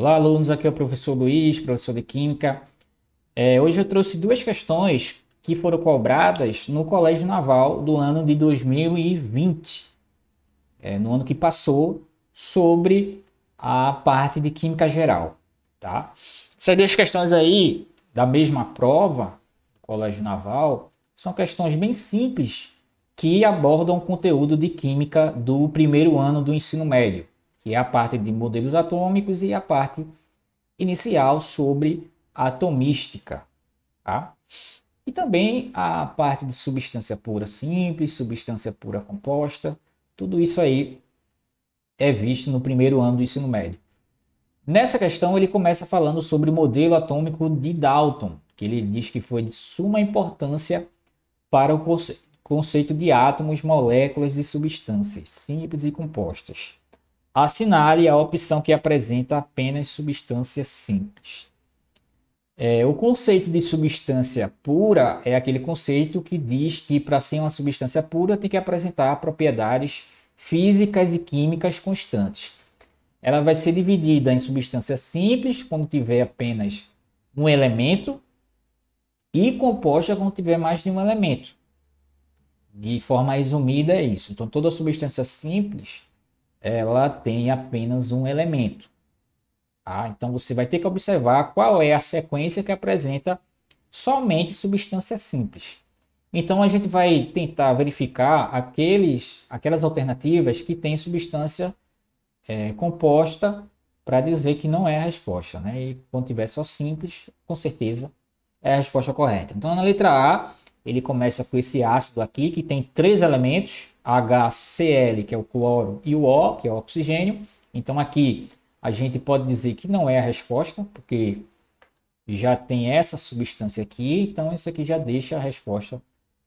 Olá, alunos. Aqui é o professor Luiz, professor de Química. É, hoje eu trouxe duas questões que foram cobradas no Colégio Naval do ano de 2020, é, no ano que passou, sobre a parte de Química Geral. Tá? Essas duas questões aí da mesma prova do Colégio Naval são questões bem simples que abordam o conteúdo de Química do primeiro ano do ensino médio que é a parte de modelos atômicos e a parte inicial sobre atomística. Tá? E também a parte de substância pura simples, substância pura composta, tudo isso aí é visto no primeiro ano do ensino médio. Nessa questão, ele começa falando sobre o modelo atômico de Dalton, que ele diz que foi de suma importância para o conceito de átomos, moléculas e substâncias simples e compostas assinale a opção que apresenta apenas substância simples. É, o conceito de substância pura é aquele conceito que diz que para ser uma substância pura tem que apresentar propriedades físicas e químicas constantes. Ela vai ser dividida em substância simples quando tiver apenas um elemento e composta quando tiver mais de um elemento. De forma resumida é isso. Então toda substância simples ela tem apenas um elemento. Tá? Então você vai ter que observar qual é a sequência que apresenta somente substância simples. Então a gente vai tentar verificar aqueles, aquelas alternativas que têm substância é, composta para dizer que não é a resposta. Né? E quando tiver só simples, com certeza é a resposta correta. Então na letra A, ele começa com esse ácido aqui, que tem três elementos, HCl, que é o cloro, e o O, que é o oxigênio. Então aqui a gente pode dizer que não é a resposta, porque já tem essa substância aqui, então isso aqui já deixa a resposta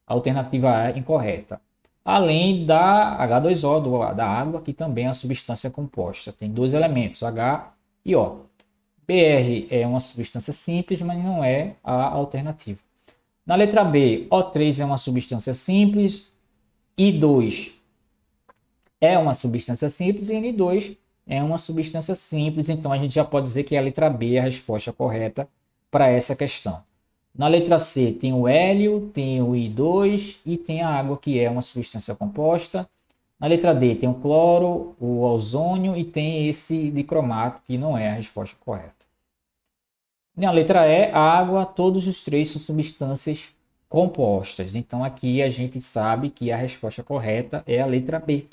alternativa A incorreta. Além da H2O, do, da água, que também é uma substância composta. Tem dois elementos, H e O. BR é uma substância simples, mas não é a alternativa. Na letra B, O3 é uma substância simples, I2 é uma substância simples e é N2 é uma substância simples, então a gente já pode dizer que é a letra B é a resposta correta para essa questão. Na letra C tem o hélio, tem o I2 e tem a água, que é uma substância composta. Na letra D tem o cloro, o ozônio e tem esse dicromato, que não é a resposta correta. Na letra E, água, todos os três são substâncias compostas. Então aqui a gente sabe que a resposta correta é a letra B.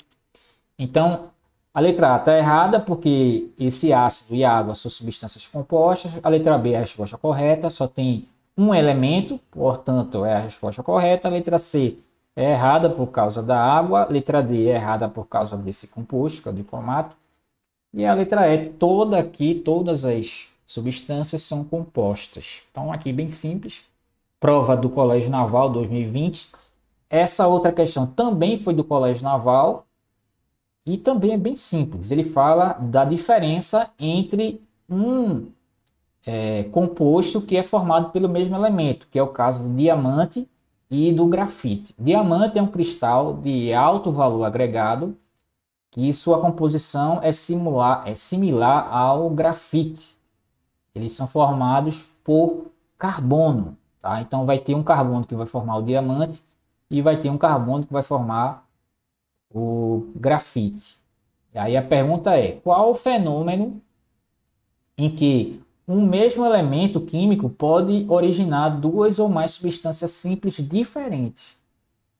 Então a letra A está errada porque esse ácido e água são substâncias compostas. A letra B é a resposta correta, só tem um elemento, portanto é a resposta correta. A letra C é errada por causa da água. A letra D é errada por causa desse composto, que é o dicromato. E a letra E, toda aqui, todas as Substâncias são compostas. Então, aqui bem simples. Prova do Colégio Naval 2020. Essa outra questão também foi do Colégio Naval e também é bem simples. Ele fala da diferença entre um é, composto que é formado pelo mesmo elemento, que é o caso do diamante e do grafite. Diamante é um cristal de alto valor agregado que sua composição é, simular, é similar ao grafite eles são formados por carbono. Tá? Então vai ter um carbono que vai formar o diamante e vai ter um carbono que vai formar o grafite. E aí a pergunta é: qual o fenômeno em que um mesmo elemento químico pode originar duas ou mais substâncias simples diferentes?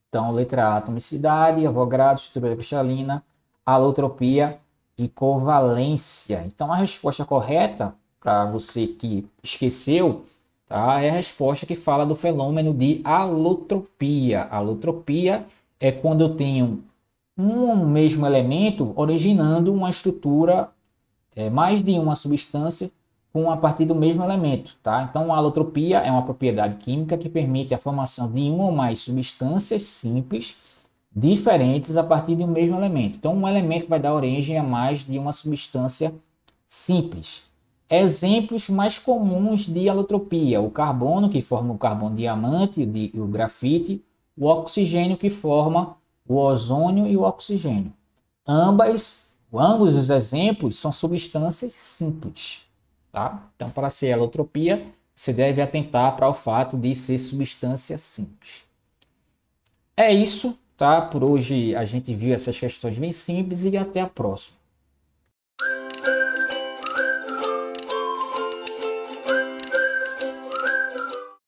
Então, letra A, atomicidade, Avogadro, estrutura cristalina, alotropia e covalência. Então, a resposta correta para você que esqueceu, tá? é a resposta que fala do fenômeno de alotropia. Alotropia é quando eu tenho um mesmo elemento originando uma estrutura, é, mais de uma substância com a partir do mesmo elemento, tá? Então, a alotropia é uma propriedade química que permite a formação de uma ou mais substâncias simples diferentes a partir de um mesmo elemento. Então, um elemento vai dar origem a mais de uma substância simples. Exemplos mais comuns de alotropia: o carbono, que forma o carbono diamante, e o grafite, o oxigênio, que forma o ozônio e o oxigênio. Ambas, ambos os exemplos são substâncias simples. Tá? Então, para ser alotropia, você deve atentar para o fato de ser substância simples. É isso, tá? Por hoje a gente viu essas questões bem simples e até a próxima.